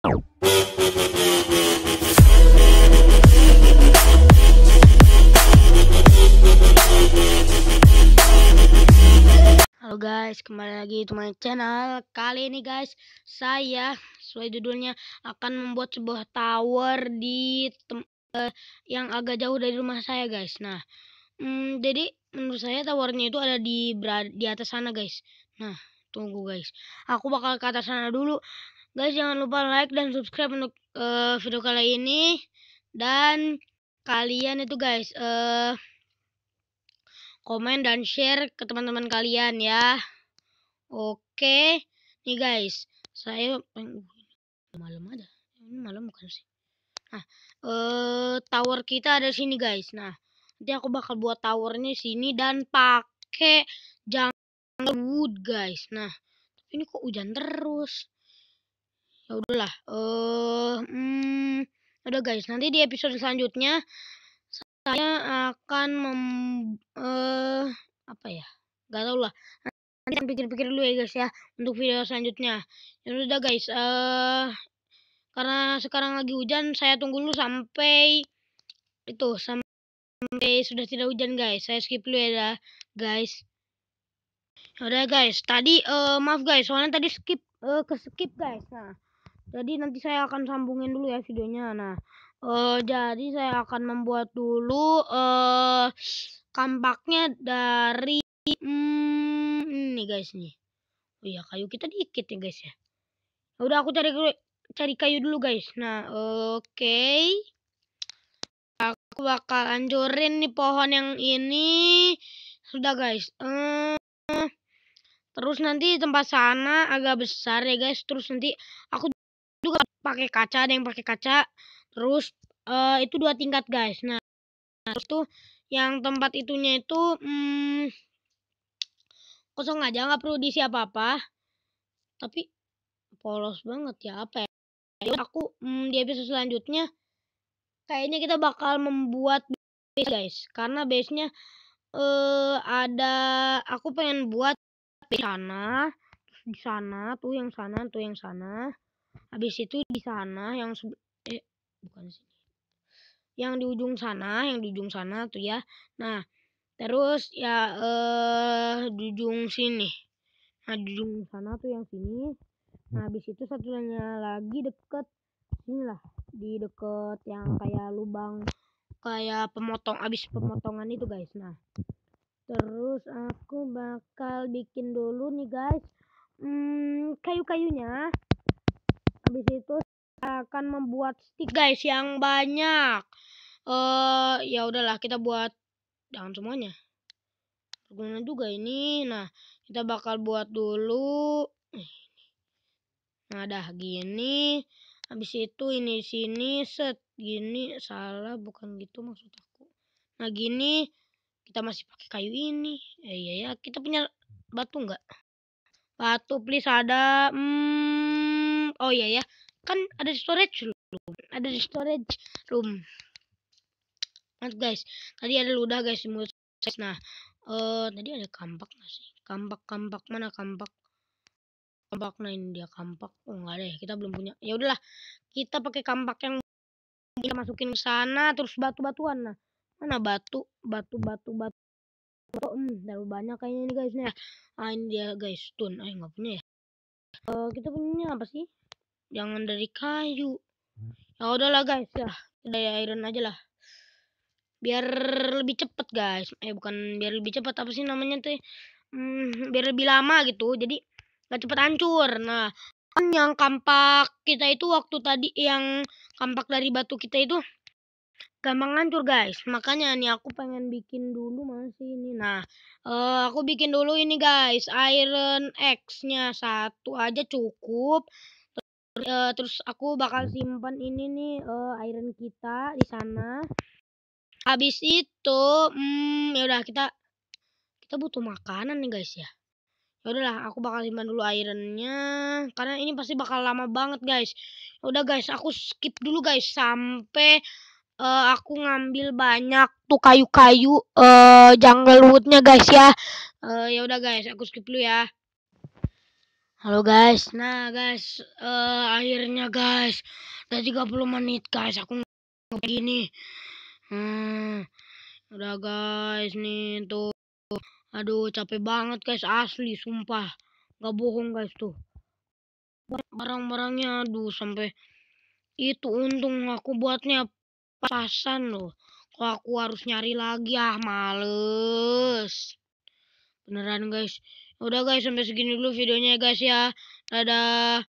Halo guys, kembali lagi di my channel. Kali ini guys, saya sesuai judulnya akan membuat sebuah tower di eh, yang agak jauh dari rumah saya guys. Nah, mm, jadi menurut saya towernya itu ada di di atas sana guys. Nah, tunggu guys. Aku bakal ke atas sana dulu. Guys, jangan lupa like dan subscribe untuk uh, video kali ini. Dan kalian itu guys, uh, komen dan share ke teman-teman kalian ya. Oke. Nih guys, saya uh, malam ada. Ini malam bukan sih. Nah, uh, tower kita ada sini guys. Nah, nanti aku bakal buat towernya sini dan pakai jungle wood guys. Nah, tapi ini kok hujan terus ya udahlah uh, hmm, udah guys nanti di episode selanjutnya saya akan mem uh, apa ya nggak tahu lah nanti pikir-pikir dulu ya guys ya untuk video selanjutnya ya udah guys uh, karena sekarang lagi hujan saya tunggu dulu sampai itu sampai sudah tidak hujan guys saya skip dulu ya guys ya udah guys tadi uh, maaf guys soalnya tadi skip uh, ke skip guys nah jadi nanti saya akan sambungin dulu ya videonya nah uh, jadi saya akan membuat dulu uh, kampaknya dari hmm, ini guys nih oh ya kayu kita dikit ya guys ya, ya udah aku cari cari kayu dulu guys nah oke okay. aku bakal hancurin nih pohon yang ini sudah guys uh, terus nanti tempat sana agak besar ya guys terus nanti aku juga pakai kaca ada yang pakai kaca terus uh, itu dua tingkat guys nah terus tuh yang tempat itunya itu hmm, kosong aja nggak perlu diisi apa apa tapi polos banget ya apa ya aku hmm, di episode selanjutnya kayaknya kita bakal membuat base guys karena base nya uh, eh, ada aku pengen buat di sana di sana tuh yang sana tuh yang sana habis itu di sana yang eh bukan sini yang di ujung sana yang di ujung sana tuh ya nah terus ya eh di ujung sini nah di ujung sana tuh yang sini nah hmm. habis itu satunya lagi deket sini lah di deket yang kayak lubang kayak pemotong habis pemotongan itu guys nah terus aku bakal bikin dulu nih guys hmm, kayu-kayunya habis itu akan membuat stick guys yang banyak eh uh, ya udahlah kita buat jangan semuanya berguna juga ini nah kita bakal buat dulu eh, nah dah gini habis itu ini sini set gini salah bukan gitu maksud aku nah gini kita masih pakai kayu ini eh, iya ya kita punya batu enggak batu please ada hmm oh iya ya kan ada di storage room ada di storage room Mas guys tadi ada ludah guys menurut saya nah uh, tadi ada kampak gak sih kampak kampak mana kampak kampak nah ini dia kampak oh enggak deh, ya? kita belum punya ya udahlah kita pakai kampak yang kita masukin ke sana terus batu-batuan nah mana batu batu batu batu Oh, hmm, terlalu banyak kayaknya ini guys nih. Ah, ini dia guys, stone Ah, nggak punya ya. Uh, kita punya apa sih? jangan dari kayu ya udahlah guys ya dari iron aja lah biar lebih cepet guys eh bukan biar lebih cepet apa sih namanya tuh hmm, biar lebih lama gitu jadi nggak cepet hancur nah kan yang kampak kita itu waktu tadi yang kampak dari batu kita itu gampang hancur guys makanya nih aku pengen bikin dulu masih ini nah uh, aku bikin dulu ini guys iron X nya satu aja cukup uh, terus aku bakal hmm. simpan ini nih uh, iron kita di sana habis itu hmm ya udah kita kita butuh makanan nih guys ya ya udahlah aku bakal simpan dulu ironnya karena ini pasti bakal lama banget guys ya udah guys aku skip dulu guys sampai uh, aku ngambil banyak tuh kayu-kayu uh, jungle woodnya guys ya uh, ya udah guys aku skip dulu ya Halo guys, nah guys, uh, akhirnya guys, udah 30 menit guys, aku begini. Hmm, udah guys, nih tuh, aduh capek banget guys, asli, sumpah, gak bohong guys tuh. Barang-barangnya, aduh sampai itu untung aku buatnya pasan loh. Kalau aku harus nyari lagi ah, males. Beneran guys, Udah guys, sampai segini dulu videonya ya guys ya. Dadah.